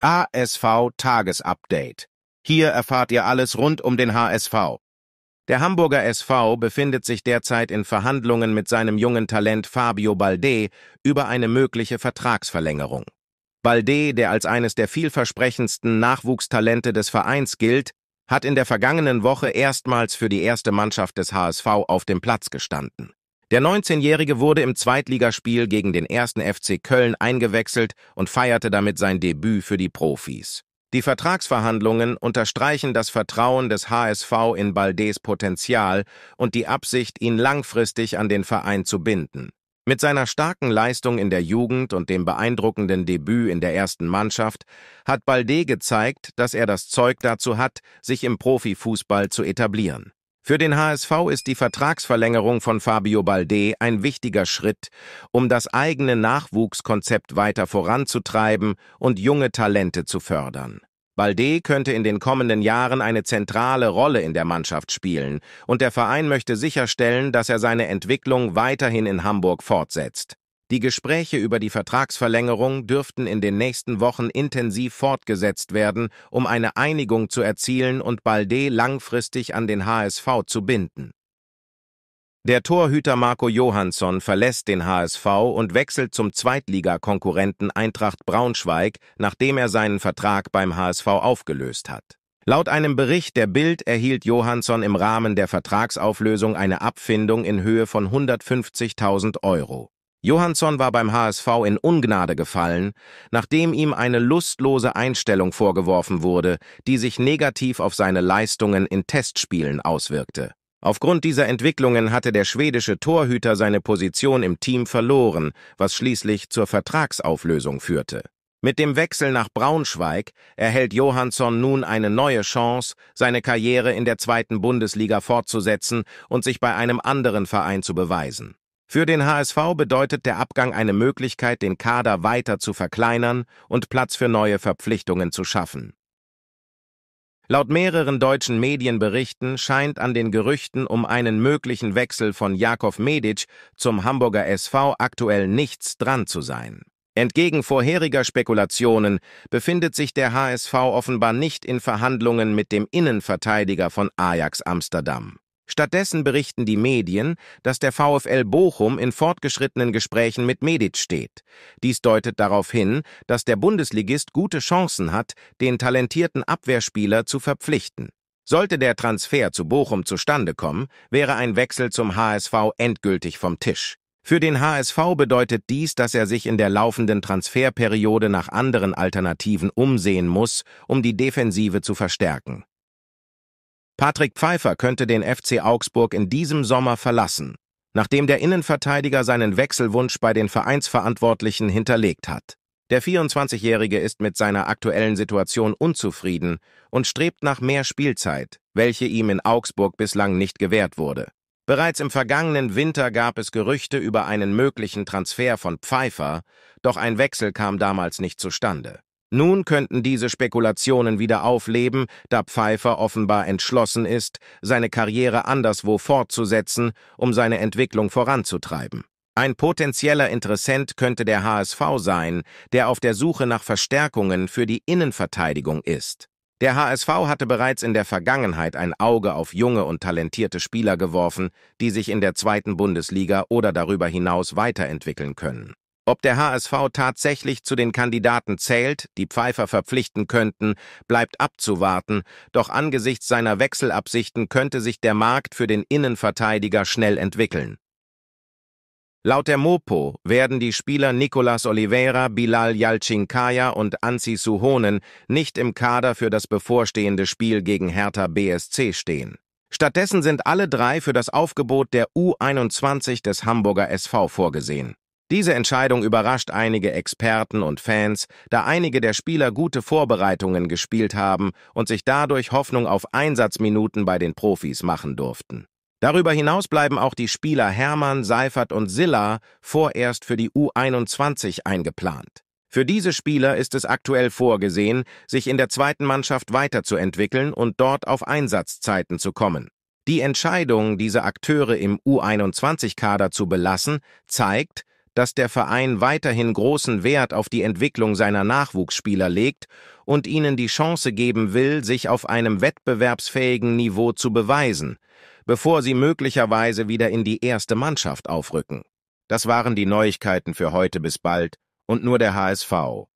ASV Tagesupdate. Hier erfahrt ihr alles rund um den HSV. Der Hamburger SV befindet sich derzeit in Verhandlungen mit seinem jungen Talent Fabio Balde über eine mögliche Vertragsverlängerung. Balde, der als eines der vielversprechendsten Nachwuchstalente des Vereins gilt, hat in der vergangenen Woche erstmals für die erste Mannschaft des HSV auf dem Platz gestanden. Der 19-Jährige wurde im Zweitligaspiel gegen den 1. FC Köln eingewechselt und feierte damit sein Debüt für die Profis. Die Vertragsverhandlungen unterstreichen das Vertrauen des HSV in Baldés Potenzial und die Absicht, ihn langfristig an den Verein zu binden. Mit seiner starken Leistung in der Jugend und dem beeindruckenden Debüt in der ersten Mannschaft hat Baldé gezeigt, dass er das Zeug dazu hat, sich im Profifußball zu etablieren. Für den HSV ist die Vertragsverlängerung von Fabio Balde ein wichtiger Schritt, um das eigene Nachwuchskonzept weiter voranzutreiben und junge Talente zu fördern. Balde könnte in den kommenden Jahren eine zentrale Rolle in der Mannschaft spielen, und der Verein möchte sicherstellen, dass er seine Entwicklung weiterhin in Hamburg fortsetzt. Die Gespräche über die Vertragsverlängerung dürften in den nächsten Wochen intensiv fortgesetzt werden, um eine Einigung zu erzielen und Balde langfristig an den HSV zu binden. Der Torhüter Marco Johansson verlässt den HSV und wechselt zum Zweitligakonkurrenten Eintracht Braunschweig, nachdem er seinen Vertrag beim HSV aufgelöst hat. Laut einem Bericht der Bild erhielt Johansson im Rahmen der Vertragsauflösung eine Abfindung in Höhe von 150.000 Euro. Johansson war beim HSV in Ungnade gefallen, nachdem ihm eine lustlose Einstellung vorgeworfen wurde, die sich negativ auf seine Leistungen in Testspielen auswirkte. Aufgrund dieser Entwicklungen hatte der schwedische Torhüter seine Position im Team verloren, was schließlich zur Vertragsauflösung führte. Mit dem Wechsel nach Braunschweig erhält Johansson nun eine neue Chance, seine Karriere in der zweiten Bundesliga fortzusetzen und sich bei einem anderen Verein zu beweisen. Für den HSV bedeutet der Abgang eine Möglichkeit, den Kader weiter zu verkleinern und Platz für neue Verpflichtungen zu schaffen. Laut mehreren deutschen Medienberichten scheint an den Gerüchten um einen möglichen Wechsel von Jakov Medic zum Hamburger SV aktuell nichts dran zu sein. Entgegen vorheriger Spekulationen befindet sich der HSV offenbar nicht in Verhandlungen mit dem Innenverteidiger von Ajax Amsterdam. Stattdessen berichten die Medien, dass der VfL Bochum in fortgeschrittenen Gesprächen mit Medic steht. Dies deutet darauf hin, dass der Bundesligist gute Chancen hat, den talentierten Abwehrspieler zu verpflichten. Sollte der Transfer zu Bochum zustande kommen, wäre ein Wechsel zum HSV endgültig vom Tisch. Für den HSV bedeutet dies, dass er sich in der laufenden Transferperiode nach anderen Alternativen umsehen muss, um die Defensive zu verstärken. Patrick Pfeiffer könnte den FC Augsburg in diesem Sommer verlassen, nachdem der Innenverteidiger seinen Wechselwunsch bei den Vereinsverantwortlichen hinterlegt hat. Der 24-Jährige ist mit seiner aktuellen Situation unzufrieden und strebt nach mehr Spielzeit, welche ihm in Augsburg bislang nicht gewährt wurde. Bereits im vergangenen Winter gab es Gerüchte über einen möglichen Transfer von Pfeiffer, doch ein Wechsel kam damals nicht zustande. Nun könnten diese Spekulationen wieder aufleben, da Pfeiffer offenbar entschlossen ist, seine Karriere anderswo fortzusetzen, um seine Entwicklung voranzutreiben. Ein potenzieller Interessent könnte der HSV sein, der auf der Suche nach Verstärkungen für die Innenverteidigung ist. Der HSV hatte bereits in der Vergangenheit ein Auge auf junge und talentierte Spieler geworfen, die sich in der zweiten Bundesliga oder darüber hinaus weiterentwickeln können. Ob der HSV tatsächlich zu den Kandidaten zählt, die Pfeiffer verpflichten könnten, bleibt abzuwarten, doch angesichts seiner Wechselabsichten könnte sich der Markt für den Innenverteidiger schnell entwickeln. Laut der Mopo werden die Spieler Nicolas Oliveira, Bilal Yalcinkaya und Ansi Suhonen nicht im Kader für das bevorstehende Spiel gegen Hertha BSC stehen. Stattdessen sind alle drei für das Aufgebot der U21 des Hamburger SV vorgesehen. Diese Entscheidung überrascht einige Experten und Fans, da einige der Spieler gute Vorbereitungen gespielt haben und sich dadurch Hoffnung auf Einsatzminuten bei den Profis machen durften. Darüber hinaus bleiben auch die Spieler Hermann, Seifert und Silla vorerst für die U21 eingeplant. Für diese Spieler ist es aktuell vorgesehen, sich in der zweiten Mannschaft weiterzuentwickeln und dort auf Einsatzzeiten zu kommen. Die Entscheidung, diese Akteure im U21-Kader zu belassen, zeigt, dass der Verein weiterhin großen Wert auf die Entwicklung seiner Nachwuchsspieler legt und ihnen die Chance geben will, sich auf einem wettbewerbsfähigen Niveau zu beweisen, bevor sie möglicherweise wieder in die erste Mannschaft aufrücken. Das waren die Neuigkeiten für heute bis bald und nur der HSV.